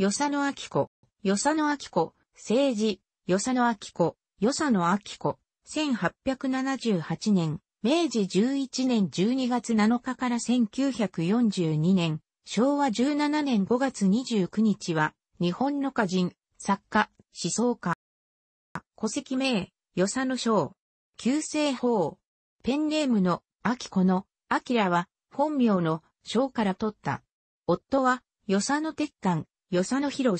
与謝野明子、与謝野明子、政治、与謝野明子、与謝野明子、1878年、明治11年12月7日から1942年、昭和17年5月29日は、日本の歌人、作家、思想家。戸籍名、与謝野章、旧姓法。ペンネームの、明子の、明は、本名の、章から取った。夫は、与謝野鉄管、与謝野博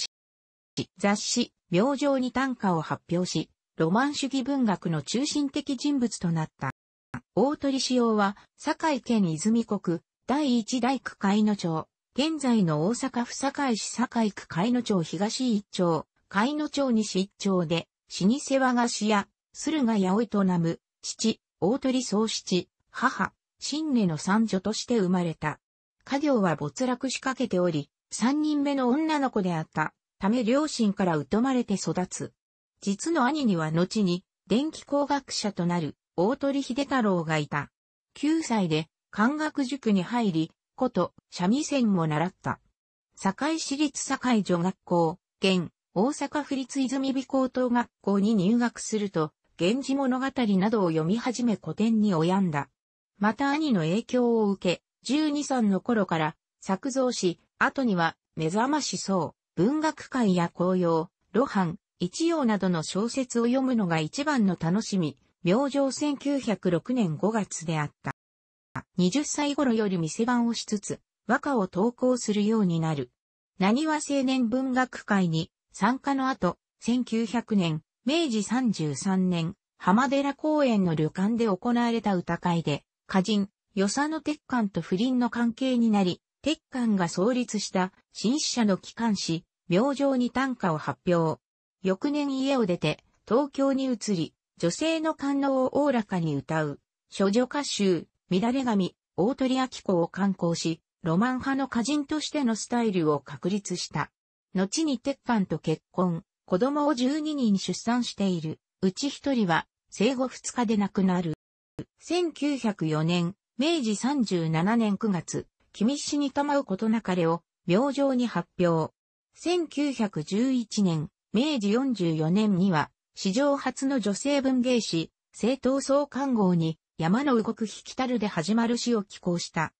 雑誌、明星に短歌を発表し、ロマン主義文学の中心的人物となった。大鳥志陽は、堺県泉国、第一大区海野町、現在の大阪府堺市堺区海野町東一町、海野町西一町で、老舗和菓子屋、駿河屋を営む、父、大鳥宗七、母、新根の三女として生まれた。家業は没落しかけており、三人目の女の子であったため両親から疎まれて育つ。実の兄には後に電気工学者となる大鳥秀太郎がいた。九歳で漢学塾に入り、古都三味線も習った。堺市立堺女学校、現大阪府立泉美高等学校に入学すると、源氏物語などを読み始め古典に及んだ。また兄の影響を受け、12三の頃から作造し、後には、目覚ましそう、文学界や紅葉、露伴、一葉などの小説を読むのが一番の楽しみ、明星1906年5月であった。20歳頃より見せ番をしつつ、和歌を投稿するようになる。何は青年文学会に参加の後、1900年、明治33年、浜寺公園の旅館で行われた歌会で、歌人、与謝の鉄管と不倫の関係になり、鉄管が創立した新社の機関誌、明星に短歌を発表。翌年家を出て東京に移り、女性の感能をおおらかに歌う、諸女歌集、乱れ髪、大鳥明子を刊行し、ロマン派の歌人としてのスタイルを確立した。後に鉄管と結婚、子供を12人出産している。うち一人は生後2日で亡くなる。1904年、明治37年9月、君死にたまうことなかれを、明状に発表。1911年、明治44年には、史上初の女性文芸誌、政党総刊号に、山の動く引きたるで始まる詩を寄稿した。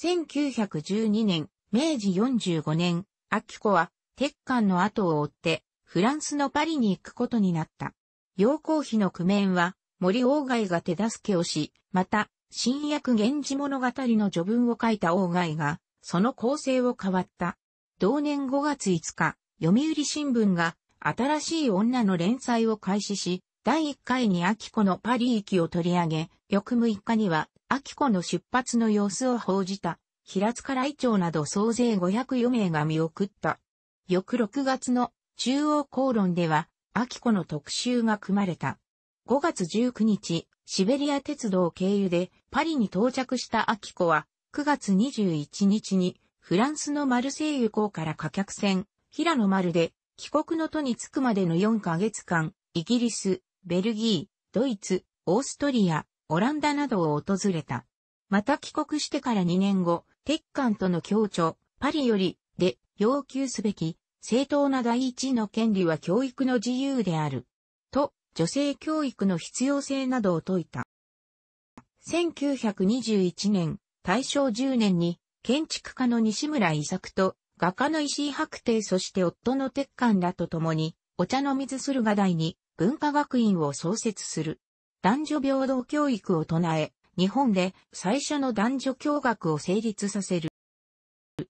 1912年、明治45年、秋子は、鉄管の後を追って、フランスのパリに行くことになった。陽光費の苦面は、森鴎外が手助けをし、また、新約源氏物語の序文を書いた王外が、その構成を変わった。同年5月5日、読売新聞が、新しい女の連載を開始し、第1回に秋子のパリ行きを取り上げ、翌6日には、秋子の出発の様子を報じた、平塚来町など総勢504名が見送った。翌6月の中央公論では、秋子の特集が組まれた。5月19日、シベリア鉄道経由でパリに到着したアキコは、9月21日にフランスのマルセイユ港から貨客船、ヒラノマルで帰国の途に着くまでの4ヶ月間、イギリス、ベルギー、ドイツ、オーストリア、オランダなどを訪れた。また帰国してから2年後、鉄管との協調、パリより、で、要求すべき、正当な第一の権利は教育の自由である。と、女性教育の必要性などを説いた。1921年、大正10年に、建築家の西村伊作と、画家の石井白帝そして夫の鉄管らと共に、お茶の水駿河台に文化学院を創設する。男女平等教育を唱え、日本で最初の男女教学を成立させる。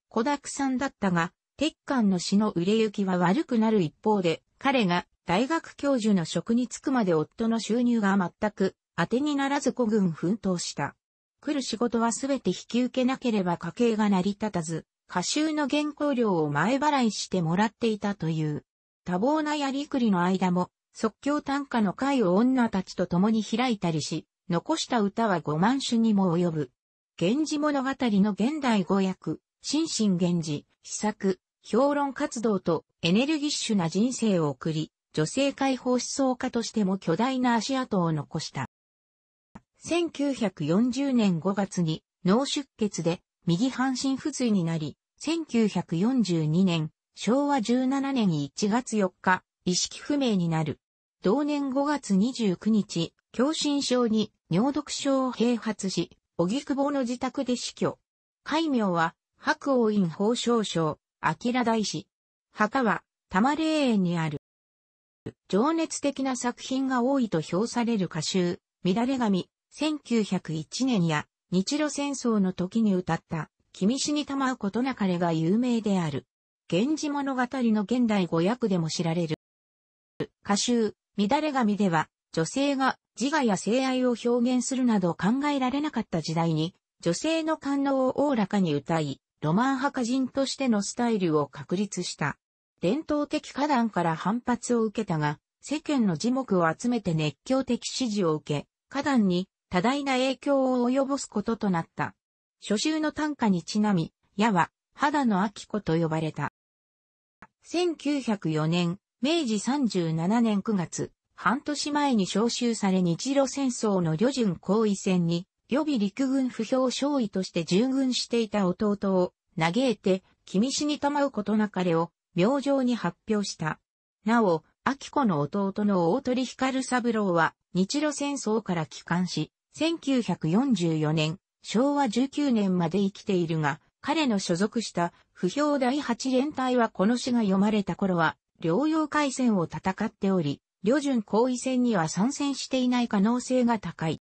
子沢山だったが、鉄管の死の売れ行きは悪くなる一方で、彼が大学教授の職に就くまで夫の収入が全く当てにならず孤軍奮闘した。来る仕事はすべて引き受けなければ家計が成り立たず、歌集の原稿料を前払いしてもらっていたという。多忙なやりくりの間も、即興短歌の会を女たちと共に開いたりし、残した歌は5万種にも及ぶ。源氏物語の現代語訳、心身源氏、秘策、評論活動とエネルギッシュな人生を送り、女性解放思想家としても巨大な足跡を残した。1940年5月に脳出血で右半身不随になり、1942年、昭和17年1月4日、意識不明になる。同年5月29日、狭心症に尿毒症を併発し、荻窪の自宅で死去。戒名は、白王院法少将、明大師。墓は、玉霊園にある。情熱的な作品が多いと評される歌集、乱れ髪、1901年や日露戦争の時に歌った、君死にたまうことなかれが有名である。源氏物語の現代語訳でも知られる。歌集、乱れ髪では、女性が自我や性愛を表現するなど考えられなかった時代に、女性の感能をおおらかに歌い、ロマン派歌人としてのスタイルを確立した。伝統的花壇から反発を受けたが、世間の樹木を集めて熱狂的支持を受け、花壇に多大な影響を及ぼすこととなった。初秋の短歌にちなみ、矢は、肌の秋子と呼ばれた。1904年、明治37年9月、半年前に召集され日露戦争の旅順行為戦に、予備陸軍不評少尉として従軍していた弟を、嘆いて、君死にたまうことなかれを、明状に発表した。なお、秋子の弟の大鳥光三郎は、日露戦争から帰還し、1944年、昭和19年まで生きているが、彼の所属した不評第八連隊はこの詩が読まれた頃は、療洋海戦を戦っており、旅順後位戦には参戦していない可能性が高い。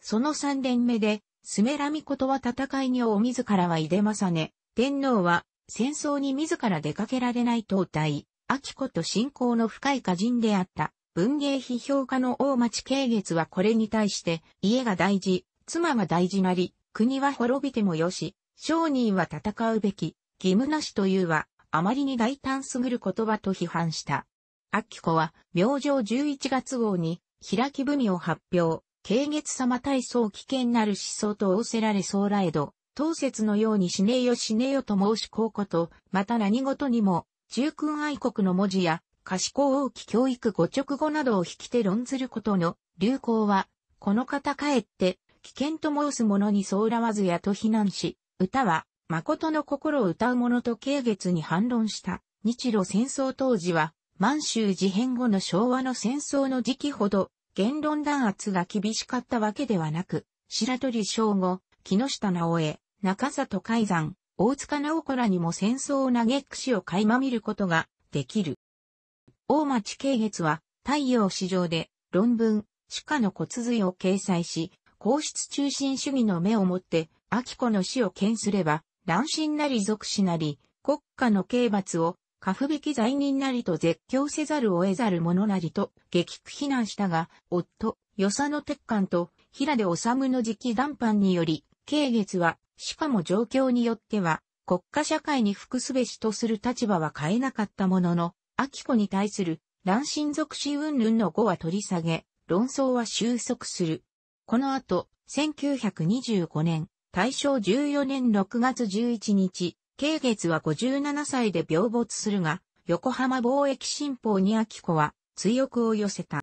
その三連目で、スメラミコとは戦いにお自らは出でまさね、天皇は戦争に自ら出かけられない東大、秋子と信仰の深い歌人であった。文芸批評家の大町慶月はこれに対して、家が大事、妻が大事なり、国は滅びてもよし、商人は戦うべき、義務なしというは、あまりに大胆すぎる言葉と批判した。秋子は、明星11月号に、開き文を発表、慶月様大層危険なる思想と仰せられそうらえど、当節のように死ねよ死ねよと申しこうこと、また何事にも、中君愛国の文字や、賢王き教育語直語などを引きて論ずることの流行は、この方かえって、危険と申す者にそうらわずやと非難し、歌は、誠の心を歌う者と軽月に反論した。日露戦争当時は、満州事変後の昭和の戦争の時期ほど、言論弾圧が厳しかったわけではなく、白鳥正吾、木下直江、中里海山、大塚直子らにも戦争を嘆く死を垣間見ることができる。大町慶月は太陽史上で論文、主家の骨髄を掲載し、皇室中心主義の目を持って、秋子の死を剣すれば、乱心なり俗死なり、国家の刑罰を、過不引き罪人なりと絶叫せざるを得ざる者なりと、激苦非難したが、夫、与謝野鉄管と、平で治の直談判により、慶月は、しかも状況によっては、国家社会に服すべしとする立場は変えなかったものの、秋子に対する乱心属し云々の語は取り下げ、論争は収束する。この後、1925年、大正14年6月11日、慶月は57歳で病没するが、横浜貿易新報に秋子は追憶を寄せた。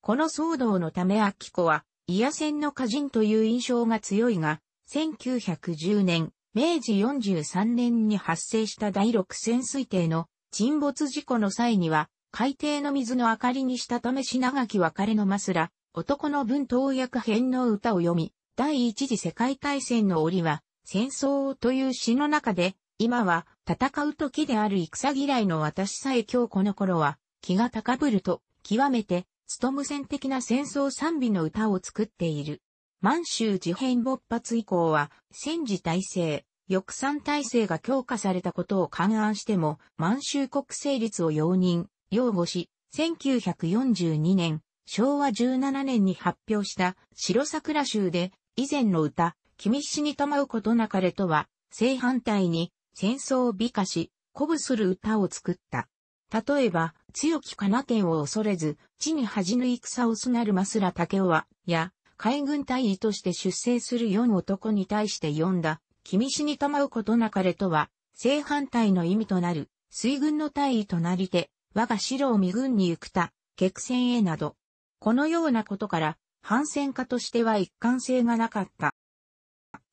この騒動のため秋子は、イヤセの歌人という印象が強いが、1910年、明治43年に発生した第6潜水艇の沈没事故の際には、海底の水の明かりにしたためし長き別れのマスラ、男の文東役編の歌を読み、第一次世界大戦の折は、戦争という詩の中で、今は戦う時である戦嫌いの私さえ今日この頃は、気が高ぶると、極めて、ストム戦的な戦争賛美の歌を作っている。満州事変勃発以降は、戦時体制、翼賛体制が強化されたことを勘案しても、満州国成立を容認、擁護し、1942年、昭和17年に発表した白桜州で、以前の歌、君死にたまうことなかれとは、正反対に戦争を美化し、鼓舞する歌を作った。例えば、強きかな天を恐れず、地に恥じぬ戦をすなるますら竹雄は、や、海軍大尉として出征する4男に対して呼んだ、君死に賜うことなかれとは、正反対の意味となる、水軍の大尉となりて、我が白を未軍に行くた、激戦へなど。このようなことから、反戦家としては一貫性がなかった。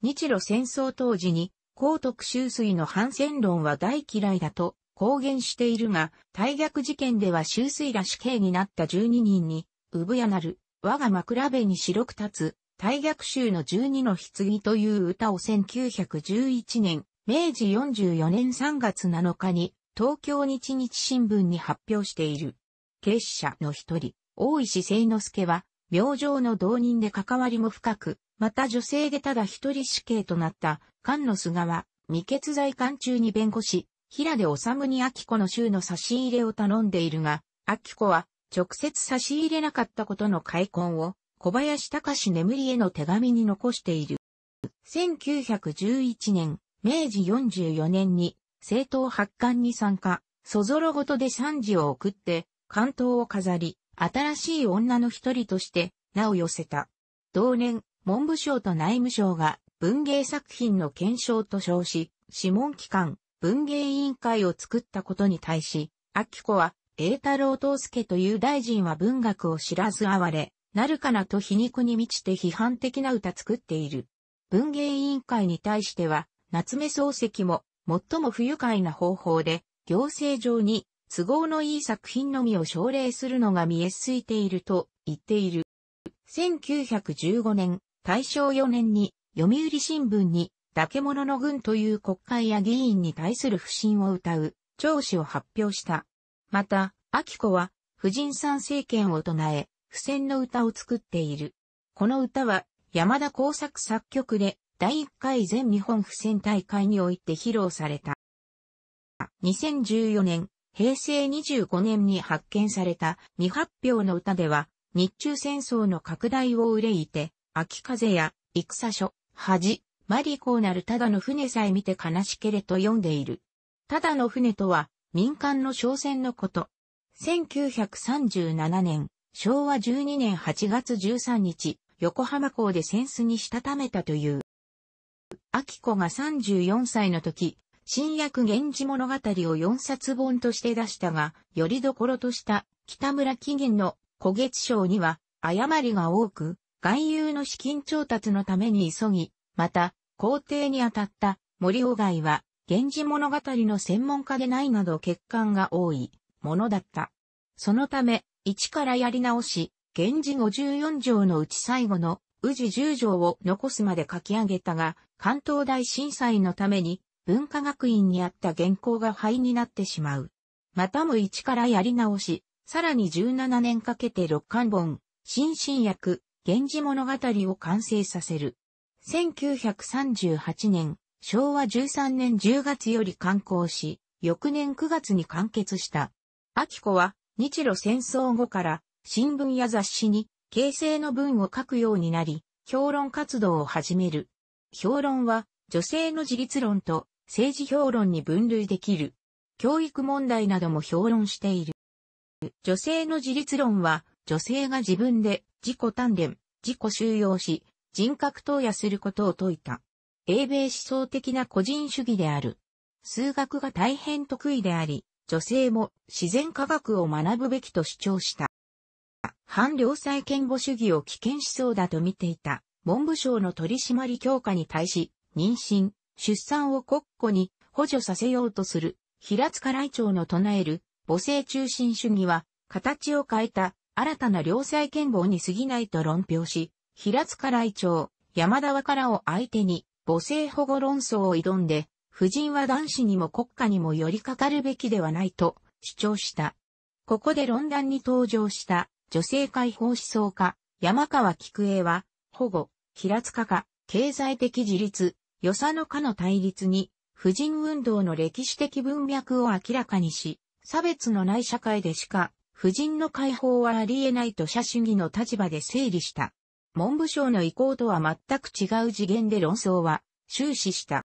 日露戦争当時に、高徳州水の反戦論は大嫌いだと公言しているが、大逆事件では州水ら死刑になった12人に、産やなる、我が枕辺に白く立つ、大逆襲の十二の棺という歌を1911年、明治44年3月7日に、東京日日新聞に発表している。結社の一人、大石聖之助は、病状の同人で関わりも深く、また女性でただ一人死刑となった、菅野菅は、未決在間中に弁護士、平出治に秋子の衆の差し入れを頼んでいるが、秋子は、直接差し入れなかったことの開墾を、小林隆眠りへの手紙に残している。1911年、明治44年に、政党発刊に参加、そぞろごとで賛辞を送って、関東を飾り、新しい女の一人として名を寄せた。同年、文部省と内務省が文芸作品の検証と称し、諮問機関、文芸委員会を作ったことに対し、秋子は栄太郎東介という大臣は文学を知らず哀れ、なるかなと皮肉に満ちて批判的な歌作っている。文芸委員会に対しては、夏目漱石も、最も不愉快な方法で、行政上に都合のいい作品のみを奨励するのが見えすいていると言っている。1915年、大正4年に読売新聞に化け物の軍という国会や議員に対する不信を歌う聴取を発表した。また、秋子は、婦人参政権を唱え、不戦の歌を作っている。この歌は、山田耕作作曲で、第1回全日本不戦大会において披露された。2014年、平成25年に発見された未発表の歌では、日中戦争の拡大を憂いて、秋風や戦書、恥、マリコーなるただの船さえ見て悲しけれと読んでいる。ただの船とは、民間の商船のこと。1937年、昭和12年8月13日、横浜港で扇子にしたためたという。秋子が34歳の時、新約源氏物語を4冊本として出したが、よりどころとした北村紀元の古月賞には誤りが多く、外遊の資金調達のために急ぎ、また、皇帝に当たった森尾外は源氏物語の専門家でないなど欠陥が多いものだった。そのため、一からやり直し、源氏54条のうち最後の宇治10条を残すまで書き上げたが、関東大震災のために文化学院にあった原稿が灰になってしまう。またも一からやり直し、さらに17年かけて六巻本、新新訳、源氏物語を完成させる。1938年、昭和13年10月より刊行し、翌年9月に完結した。秋子は日露戦争後から新聞や雑誌に形成の文を書くようになり、評論活動を始める。評論は女性の自立論と政治評論に分類できる。教育問題なども評論している。女性の自立論は女性が自分で自己鍛錬、自己収容し、人格投与することを説いた。英米思想的な個人主義である。数学が大変得意であり、女性も自然科学を学ぶべきと主張した。反良妻権法主義を危険思想だと見ていた文部省の取締り強化に対し、妊娠、出産を国庫に補助させようとする平塚来長の唱える母性中心主義は形を変えた新たな良妻権謀に過ぎないと論評し、平塚来長、山田和からを相手に母性保護論争を挑んで、夫人は男子にも国家にも寄りかかるべきではないと主張した。ここで論壇に登場した女性解放思想家、山川菊栄は、保護、平塚家、経済的自立、与謝野家の対立に、婦人運動の歴史的文脈を明らかにし、差別のない社会でしか、婦人の解放はあり得ないと社主義の立場で整理した。文部省の意向とは全く違う次元で論争は終始した。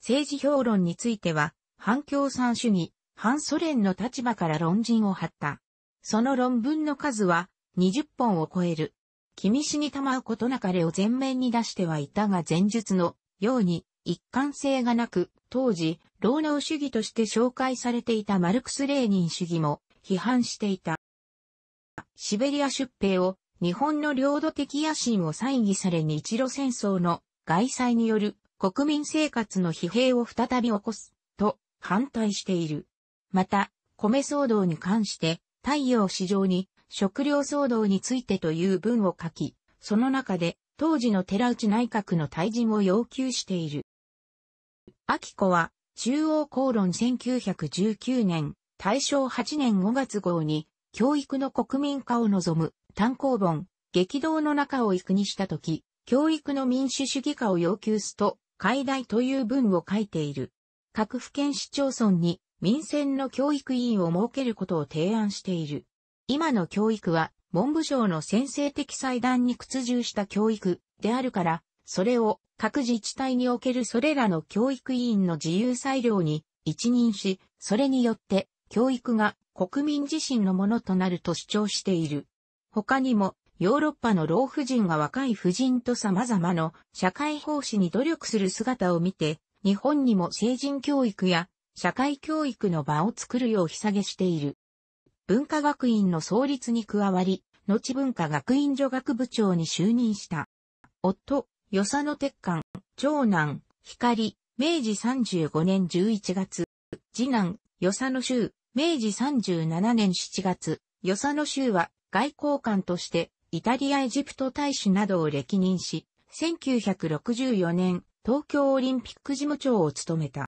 政治評論については、反共産主義、反ソ連の立場から論陣を張った。その論文の数は20本を超える。君死にまうことなかれを前面に出してはいたが前述のように一貫性がなく、当時、労農主義として紹介されていたマルクス・レーニン主義も批判していた。シベリア出兵を日本の領土的野心を再議され日露戦争の外災による国民生活の疲弊を再び起こすと反対している。また、米騒動に関して太陽市場に食料騒動についてという文を書き、その中で当時の寺内内閣の退陣を要求している。秋子は中央公論1919年大正8年5月号に教育の国民化を望む単行本、激動の中を育にしたとき、教育の民主主義化を要求すと、解題という文を書いている。各府県市町村に民選の教育委員を設けることを提案している。今の教育は文部省の先制的裁断に屈従した教育であるから、それを各自治体におけるそれらの教育委員の自由裁量に一任し、それによって教育が国民自身のものとなると主張している。他にも、ヨーロッパの老婦人が若い婦人と様々の社会奉仕に努力する姿を見て、日本にも成人教育や社会教育の場を作るよう日下げしている。文化学院の創立に加わり、後文化学院女学部長に就任した。夫、与佐野鉄管、長男、光、明治35年11月、次男、与佐野州、明治37年7月、与謝野州は外交官としてイタリアエジプト大使などを歴任し、1964年東京オリンピック事務長を務めた。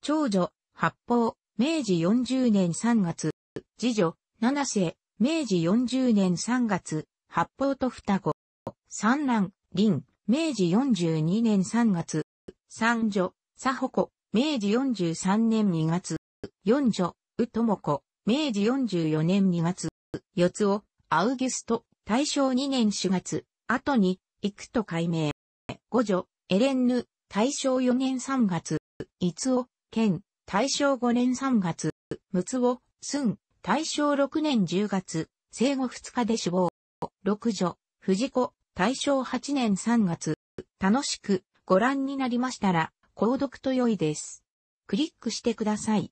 長女、八方、明治40年3月、次女、七世、明治40年3月、八方と双子、三男、林、明治42年3月、三女、佐保子、明治43年2月、四女、宇智子、明治44年2月、四つを、アウギュスト、大正2年4月、後に、行くと改名。五女、エレンヌ、大正4年3月、五つを、ケン、大正5年3月、六つを、スン、大正6年10月、生後2日で死亡。六女、藤子、大正8年3月、楽しくご覧になりましたら、購読と良いです。クリックしてください。